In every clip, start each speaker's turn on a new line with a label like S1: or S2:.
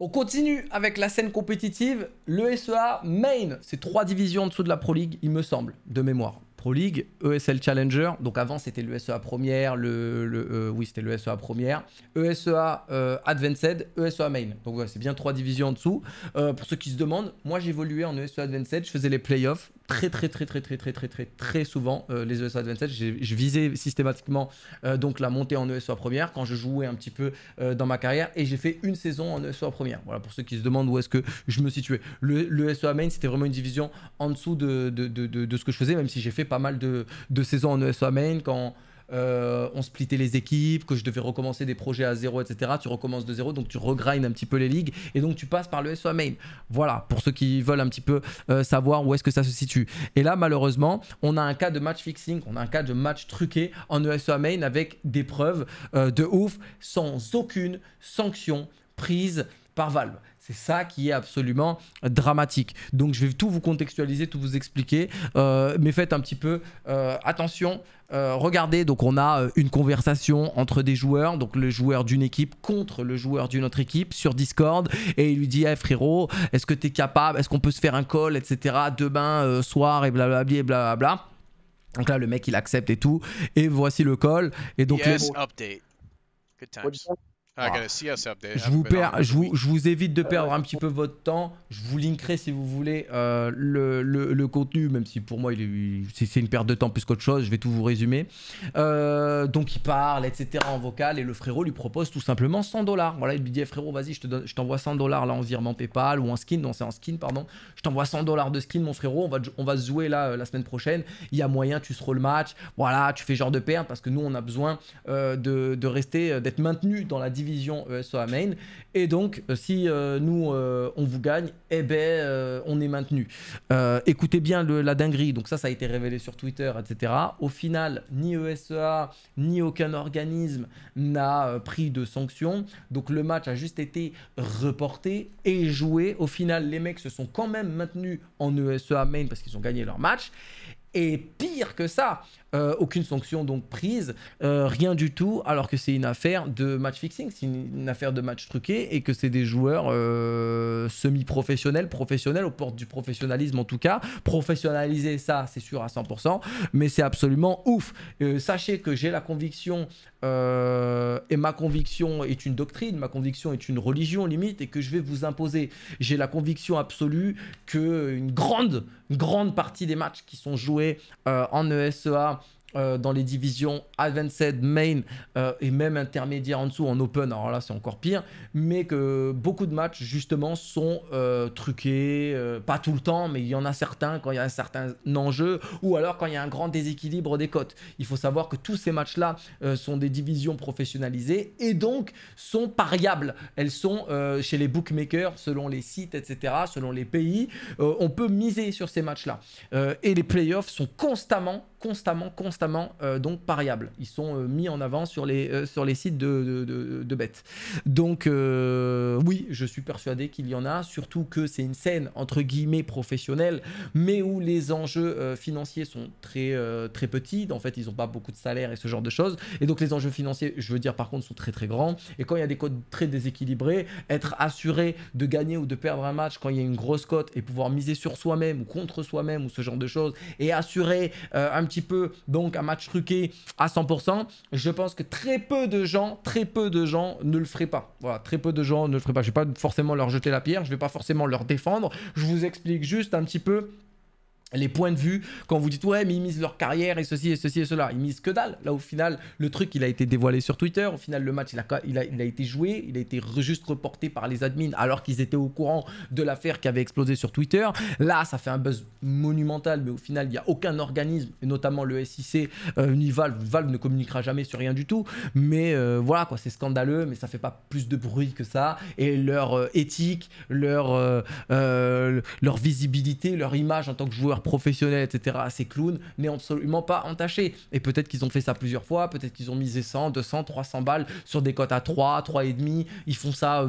S1: On continue avec la scène compétitive. Le e Main, c'est trois divisions en dessous de la Pro League, il me semble, de mémoire. Pro League, ESL Challenger. Donc avant, c'était le e Première, le, euh, oui, c'était le e Première, ESEA euh, Advanced, ESEA Main. Donc voilà, c'est bien trois divisions en dessous. Euh, pour ceux qui se demandent, moi j'évoluais en ESEA Advanced, je faisais les playoffs très très très très très très très très très souvent euh, les ESO Advanced. Je visais systématiquement euh, donc la montée en ESO première quand je jouais un petit peu euh, dans ma carrière et j'ai fait une saison en ESO première. Voilà pour ceux qui se demandent où est-ce que je me situais. Le, le e main c'était vraiment une division en dessous de, de, ce que je faisais même si j'ai fait pas mal de, saisons en ESO main quand euh, on splittait les équipes, que je devais recommencer des projets à zéro, etc. Tu recommences de zéro, donc tu regrindes un petit peu les ligues et donc tu passes par le SOA Main. Voilà, pour ceux qui veulent un petit peu euh, savoir où est-ce que ça se situe. Et là, malheureusement, on a un cas de match fixing, on a un cas de match truqué en ESOA Main avec des preuves euh, de ouf, sans aucune sanction prise par Valve. C'est ça qui est absolument dramatique. Donc je vais tout vous contextualiser, tout vous expliquer, euh, mais faites un petit peu euh, attention. Euh, regardez, donc on a une conversation entre des joueurs, donc le joueur d'une équipe contre le joueur d'une autre équipe sur Discord, et il lui dit hey, «Eh, frérot, est-ce que tu es capable, est-ce qu'on peut se faire un call, etc. Demain soir et blablabla et blablabla. Donc là le mec il accepte et tout, et voici le call. Et donc yes, update. Je vous, je, vous, évite de perdre un euh, petit peu votre temps. Je vous linkerai si vous voulez euh, le, contenu, même si pour moi c'est une perte de temps plus qu'autre chose. Je vais tout vous résumer. Euh, donc il parle, etc. en vocal et le frérot lui propose tout simplement 100 dollars. Voilà, il lui dit eh, frérot, vas-y, je t'envoie 100 dollars là en virement PayPal ou en skin. Non, c'est en skin, pardon. Je t'envoie 100 dollars de skin, mon frérot. On va, on va se jouer là la semaine prochaine. Il y a moyen, tu seras le match. Voilà, tu fais genre de perte parce que nous on a besoin de, de, rester, d'être maintenu dans la division division e Main. Et donc, euh, si euh, nous, euh, on vous gagne, eh ben, on est maintenu. écoutez bien le, la dinguerie. Donc ça, ça a été révélé sur Twitter, etc. Au final, ni ESEA, ni aucun organisme n'a pris de sanctions. Donc le match a juste été reporté et joué. Au final, les mecs se sont quand même maintenus en ESEA Main parce qu'ils ont gagné leur match. Et pire que ça, euh, aucune sanction donc prise, euh, rien du tout, alors que c'est une affaire de match fixing, c'est une, affaire de match truqué et que c'est des joueurs euh, semi-professionnels, professionnels, aux portes du professionnalisme en tout cas. Professionnaliser ça, c'est sûr à 100%, mais c'est absolument ouf. sachez que j'ai la conviction, et ma conviction est une doctrine, ma conviction est une religion limite, et que je vais vous imposer. J'ai la conviction absolue que une grande, une grande partie des matchs qui sont joués jouer euh, en ESEA euh, dans les divisions Advanced, Main euh, et même intermédiaire en dessous en Open, alors là c'est encore pire, mais que beaucoup de matchs justement sont euh, truqués, pas tout le temps, mais il y en a certains quand il y a un certain enjeu ou alors quand il y a un grand déséquilibre des cotes. Il faut savoir que tous ces matchs-là sont des divisions professionnalisées et donc sont pariables. Elles sont chez les bookmakers, selon les sites, etc., selon les pays. on peut miser sur ces matchs-là. et les playoffs sont constamment constamment, constamment euh, donc pariables. Ils sont euh, mis en avant sur les, euh, sur les sites de, bêtes. Donc oui, je suis persuadé qu'il y en a, surtout que c'est une scène entre guillemets professionnelle, mais où les enjeux financiers sont très, très petits. En fait, ils n'ont pas beaucoup de salaire et ce genre de choses. Et donc les enjeux financiers, je veux dire par contre, sont très très grands. Et quand il y a des codes très déséquilibrés, être assuré de gagner ou de perdre un match quand il y a une grosse cote et pouvoir miser sur soi-même ou contre soi-même ou ce genre de choses, et assurer un petit peu donc un match truqué à 100%, je pense que très peu de gens, très peu de gens ne le feraient pas. Voilà, très peu de gens ne le feraient pas. Je vais pas forcément leur jeter la pierre, je vais pas forcément leur défendre. Je vous explique juste un petit peu les points de vue quand vous dites ouais mais ils misent leur carrière et ceci et ceci et cela ils misent que dalle là au final le truc il a été dévoilé sur Twitter au final le match il a, il a, été joué il a été juste reporté par les admins alors qu'ils étaient au courant de l'affaire qui avait explosé sur Twitter là ça fait un buzz monumental mais au final il n'y a aucun organisme notamment le SIC euh, ni Valve Valve ne communiquera jamais sur rien du tout mais euh, voilà quoi c'est scandaleux mais ça fait pas plus de bruit que ça et leur euh, éthique leur leur visibilité leur image en tant que joueur professionnels, etc., ces clowns, n'est absolument pas entaché. Et peut-être qu'ils ont fait ça plusieurs fois, peut-être qu'ils ont misé 100, 200, 300 balles sur des cotes à 3, 3,5. Ils font ça euh,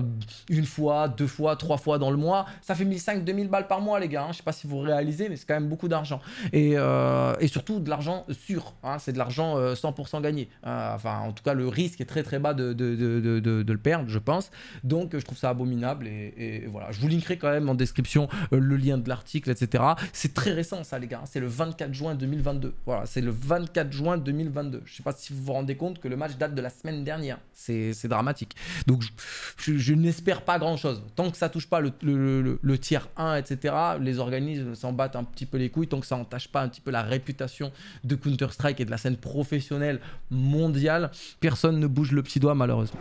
S1: une fois, deux fois, trois fois dans le mois. Ça fait 1500, 2000 balles par mois, les gars. Je hein. Je sais pas si vous réalisez, mais c'est quand même beaucoup d'argent. Et, euh, surtout de l'argent sûr. Hein. C'est de l'argent 100% euh, gagné. enfin, en tout cas, le risque est très très bas de, le perdre, je pense. Donc, je trouve ça abominable. Et, voilà, je vous linkerai quand même en description le lien de l'article, etc. C'est très ça, les gars. Hein. C'est le 24 juin 2022. Voilà, c'est le 24 juin 2022. Je sais pas si vous vous rendez compte que le match date de la semaine dernière. C'est dramatique. Donc, je, n'espère pas grand-chose. Tant que ça touche pas le, tiers 1, etc., les organismes s'en battent un petit peu les couilles. Tant que ça entache pas un petit peu la réputation de Counter-Strike et de la scène professionnelle mondiale, personne ne bouge le petit doigt, malheureusement.